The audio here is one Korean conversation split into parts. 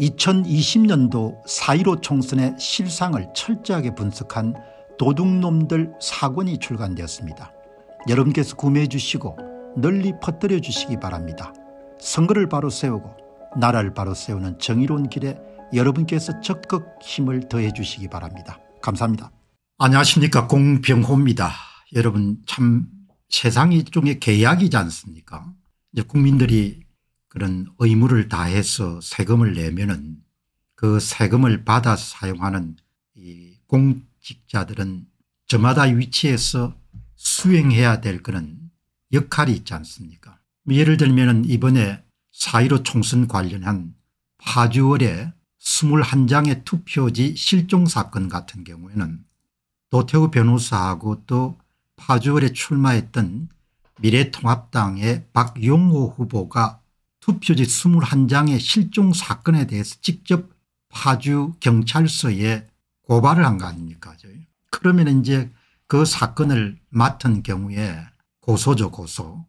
2020년도 4.15 총선의 실상을 철저하게 분석한 도둑놈들 사권이 출간되었습니다. 여러분께서 구매해 주시고 널리 퍼뜨려 주시기 바랍니다. 선거를 바로 세우고 나라를 바로 세우는 정의로운 길에 여러분께서 적극 힘을 더해 주시기 바랍니다. 감사합니다. 안녕하십니까 공병호입니다. 여러분 참 세상이 일종의 계약이지 않습니까 이제 국민들이 그런 의무를 다해서 세금을 내면은 그 세금을 받아 사용하는 이 공직자들은 저마다 위치에서 수행해야 될 그런 역할이 있지 않습니까 뭐 예를 들면 은 이번에 4.15 총선 관련한 파주월에 21장의 투표지 실종 사건 같은 경우에는 노태우 변호사하고 또 파주월에 출마했던 미래통합당의 박용호 후보가 투표지 21장의 실종 사건에 대해서 직접 파주 경찰서에 고발을 한 거 아닙니까 그러면 이제 그 사건을 맡은 경우에 고소죠 고소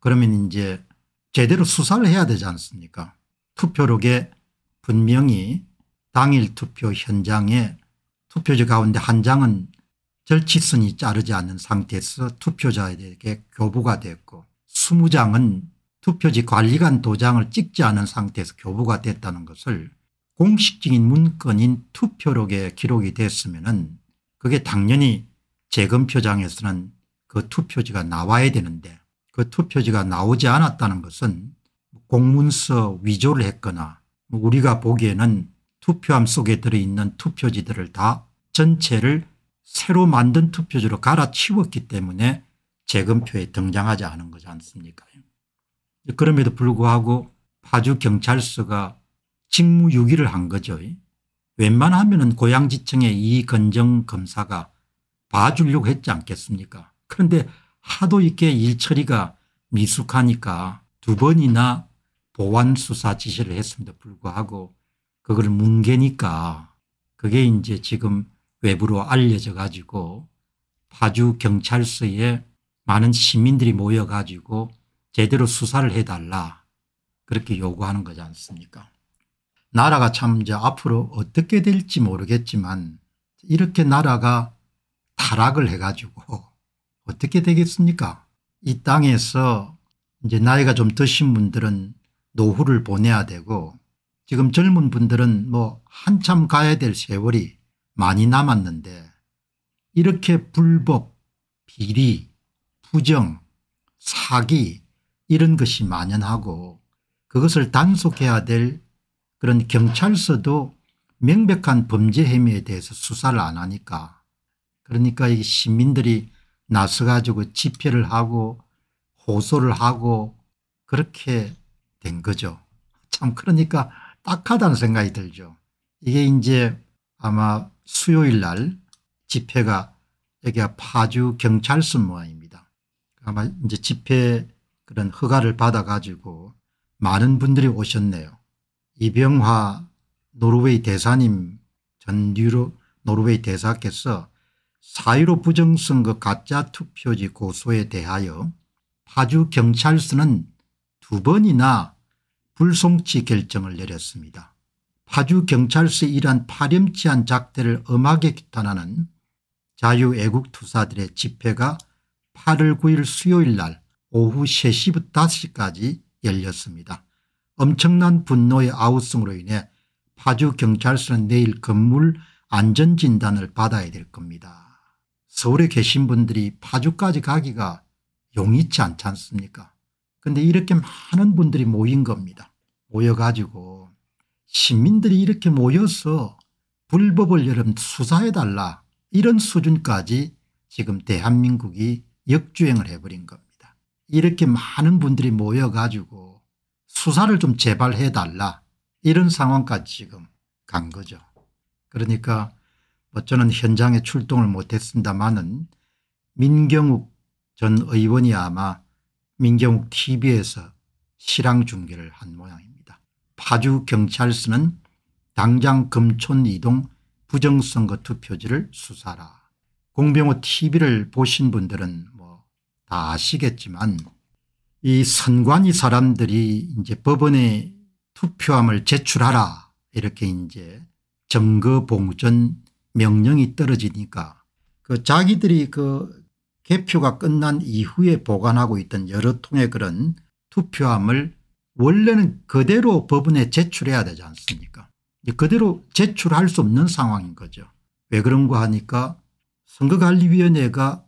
그러면 이제 제대로 수사를 해야 되지 않습니까 투표록에 분명히 당일 투표 현장에 투표지 가운데 한 장은 절치선이 자르지 않은 상태에서 투표자에게 교부가 됐고 20장은 투표지 관리관 도장을 찍지 않은 상태에서 교부가 됐다는 것을 공식적인 문건인 투표록에 기록이 됐으면 그게 당연히 재검표장에서는 그 투표지가 나와야 되는데 그 투표지가 나오지 않았다는 것은 공문서 위조를 했거나 뭐 우리가 보기에는 투표함 속에 들어있는 투표지들을 다 전체를 새로 만든 투표지로 갈아치웠기 때문에 재검표에 등장하지 않은 거지 않습니까 그럼에도 불구하고 파주 경찰서가 직무유기를 한 거죠. 웬만하면 은 고양지청의 이건정 검사가 봐주려고 했지 않겠습니까 그런데 하도 이렇게 일처리가 미숙하니까 두 번이나 보완수사 지시를 했음에도 불구하고 그걸 뭉개니까 그게 이제 지금 외부로 알려져 가지고 파주 경찰서에 많은 시민들이 모여 가지고 제대로 수사를 해달라 그렇게 요구하는 거지 않습니까 나라가 참 이제 앞으로 어떻게 될지 모르겠지만 이렇게 나라가 타락을 해가지고 어떻게 되겠습니까 이 땅에서 이제 나이가 좀 드신 분들은 노후를 보내야 되고 지금 젊은 분들은 뭐 한참 가야 될 세월이 많이 남았는데 이렇게 불법, 비리, 부정, 사기 이런 것이 만연하고 그것을 단속해야 될 그런 경찰서도 명백한 범죄 혐의에 대해서 수사를 안 하니까 그러니까 이 시민들이 나서가지고 집회를 하고 호소를 하고 그렇게 된 거죠. 참 그러니까 딱하다는 생각이 들죠. 이게 이제 아마 수요일 날 집회가 여기가 파주 경찰서 모임입니다. 아마 이제 집회 그런 허가를 받아가지고 많은 분들이 오셨네요. 이병화 노르웨이 대사님 전뉴로 노르웨이 대사께서 사유로 부정선거 가짜 투표지 고소에 대하여 파주 경찰서는 두 번이나 불송치 결정을 내렸습니다. 파주 경찰서 이란 파렴치한 작대를 엄하게 규탄하는 자유애국투사들의 집회가 8월 9일 수요일 날 오후 3시부터 5시까지 열렸습니다. 엄청난 분노의 아우성으로 인해 파주 경찰서는 내일 건물 안전진단을 받아야 될 겁니다. 서울에 계신 분들이 파주까지 가기가 용이치 않지 않습니까 근데 이렇게 많은 분들이 모인 겁니다. 모여가지고 시민들이 이렇게 모여서 불법을 여름 수사해달라 이런 수준까지 지금 대한민국이 역주행을 해버린 겁니다. 이렇게 많은 분들이 모여가지고 수사를 좀 제발 해달라 이런 상황까지 지금 간 거죠. 그러니까 뭐 저는 현장에 출동을 못했습니다마는 민경욱 전 의원이 아마 민경욱 tv에서 실황 중계를 한 모양입니다. 파주 경찰서는 당장 금촌 이동 부정선거 투표지를 수사라. 공병호 tv를 보신 분들은 다 아시겠지만 이 선관위 사람들이 이제 법원에 투표함을 제출하라 이렇게 이제 점거 봉전 명령이 떨어지니까 그 자기들이 그 개표가 끝난 이후에 보관하고 있던 여러 통의 그런 투표함을 원래는 그대로 법원에 제출해야 되지 않습니까 그대로 제출할 수 없는 상황인 거죠. 왜 그런가 하니까 선거관리위원회가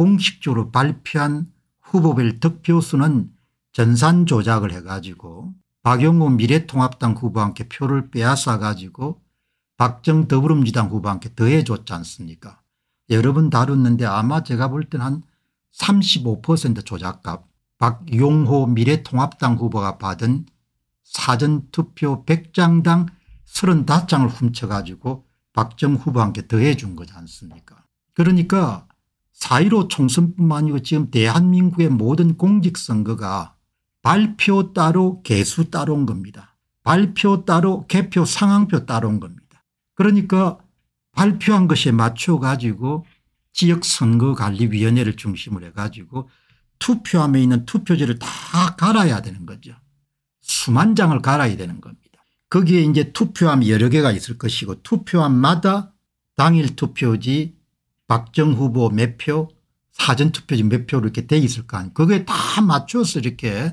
공식적으로 발표한 후보별 득표수는 전산 조작을 해가지고 박영호 미래통합당 후보한테 표를 빼앗아 가지고 박정 더불어민주당 후보한테 더해줬지 않습니까 여러 번 다뤘는데 아마 제가 볼 땐 한 35% 조작값 박용호 미래통합당 후보가 받은 사전투표 100장당 35장을 훔쳐가지고 박정 후보한테 더해준 거지 않습니까 그러니까 4.15 총선뿐만 아니고 지금 대한민국의 모든 공직선거가 발표 따로 개수 따로온 겁니다. 발표 따로 개표 상황표 따로온 겁니다. 그러니까 발표한 것에 맞춰 가지고 지역선거관리위원회를 중심으로 해 가지고 투표함에 있는 투표지를 다 갈아야 되는 거죠. 수만 장을 갈아야 되는 겁니다. 거기에 이제 투표함 여러 개가 있을 것이고 투표함마다 당일 투표지 박정 후보 몇 표, 사전투표 지몇 표로 이렇게 돼 있을 거 아니에요. 그거에 다 맞춰서 이렇게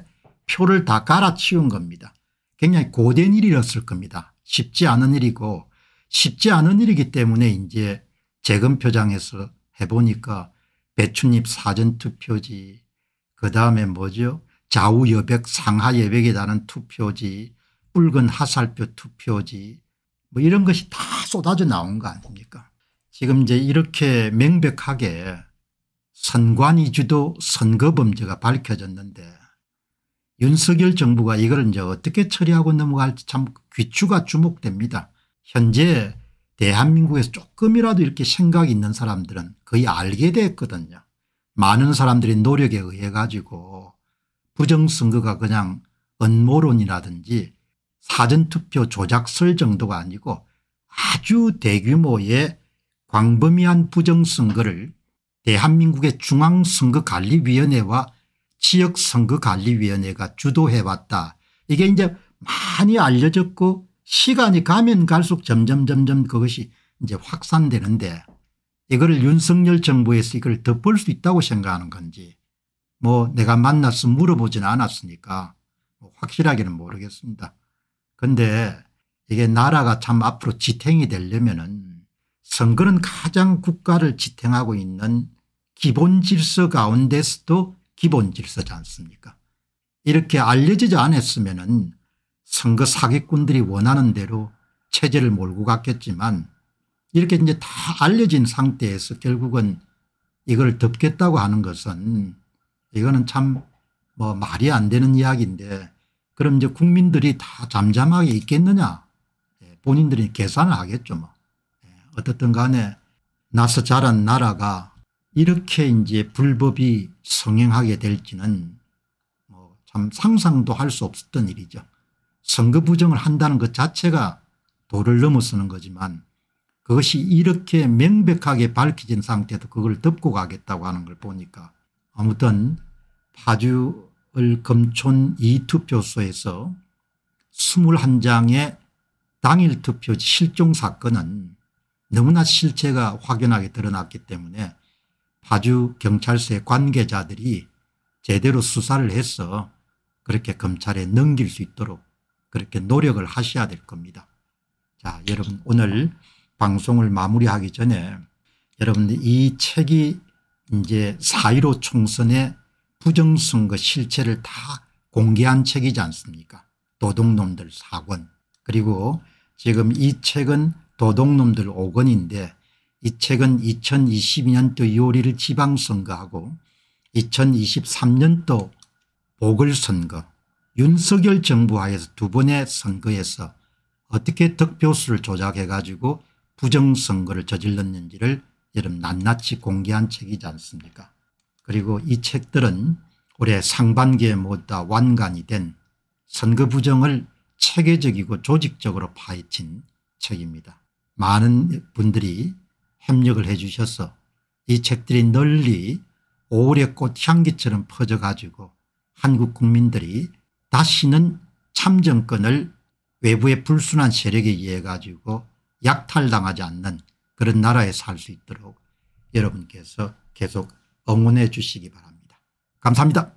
표를 다 갈아치운 겁니다. 굉장히 고된 일이었을 겁니다. 쉽지 않은 일이고 쉽지 않은 일이기 때문에 이제 재검표장에서 해보니까 배춧잎 사전투표지 그다음에 뭐죠 좌우여백 상하여백에 다른 투표지 붉은 하살표 투표지 뭐 이런 것이 다 쏟아져 나온 거 아닙니까 지금 이제 이렇게 명백하게 선관 위주도 선거 범죄가 밝혀졌는데 윤석열 정부가 이걸 이제 어떻게 처리하고 넘어갈지 참 귀추가 주목됩니다. 현재 대한민국에서 조금이라도 이렇게 생각이 있는 사람들은 거의 알게 됐거든요. 많은 사람들이 노력에 의해 가지고 부정선거가 그냥 언모론이라든지 사전투표 조작설 정도가 아니고 아주 대규모의 광범위한 부정선거를 대한민국의 중앙선거관리위원회와 지역선거관리위원회가 주도해왔다. 이게 이제 많이 알려졌고 시간이 가면 갈수록 점점 점점 그것이 이제 확산되는데 이거를 윤석열 정부에서 이걸 덮을 수 있다고 생각하는 건지 뭐 내가 만나서 물어보진 않았으니까 뭐 확실하게는 모르겠습니다. 그런데 이게 나라가 참 앞으로 지탱이 되려면은 선거는 가장 국가를 지탱하고 있는 기본 질서 가운데서도 기본 질서지 않습니까 이렇게 알려지지 않았으면 선거 사기꾼들이 원하는 대로 체제를 몰고 갔겠지만 이렇게 이제 다 알려진 상태에서 결국은 이걸 덮겠다고 하는 것은 이거는 참 뭐 말이 안 되는 이야기인데 그럼 이제 국민들이 다 잠잠하게 있겠느냐 예, 본인들이 계산을 하겠죠 뭐. 어떻든 간에 나서 자란 나라가 이렇게 이제 불법이 성행하게 될지는 뭐참 상상도 할 수 없었던 일이죠. 선거 부정을 한다는 것 자체가 도를 넘어서는 거지만 그것이 이렇게 명백하게 밝혀진 상태에서 그걸 덮고 가겠다고 하는 걸 보니까 아무튼 파주을 검촌 이투표소에서 21장의 당일 투표 실종 사건은 너무나 실체가 확연하게 드러났기 때문에 파주 경찰서의 관계자들이 제대로 수사를 해서 그렇게 검찰에 넘길 수 있도록 그렇게 노력을 하셔야 될 겁니다. 자 여러분 오늘 방송을 마무리하기 전에 여러분들 이 책이 이제 4.15 총선의 부정선거 실체를 다 공개한 책이지 않습니까 도둑놈들 사권 그리고 지금 이 책은 도둑놈들 5권인데 이 책은 2022년도 요리를 지방선거하고 2023년도 보궐선거 윤석열 정부 하에서 두 번의 선거에서 어떻게 득표수를 조작해 가지고 부정선거를 저질렀는지를 여름 낱낱이 공개한 책이지 않습니까 그리고 이 책들은 올해 상반기에 못다 완간이 된 선거 부정을 체계적이고 조직적으로 파헤친 책입니다. 많은 분들이 협력을 해 주셔서 이 책들이 널리 오래꽃 향기처럼 퍼져가지고 한국 국민들이 다시는 참정권을 외부의 불순한 세력에 의해 가지고 약탈당하지 않는 그런 나라에 살 수 있도록 여러분께서 계속 응원해 주시기 바랍니다. 감사합니다.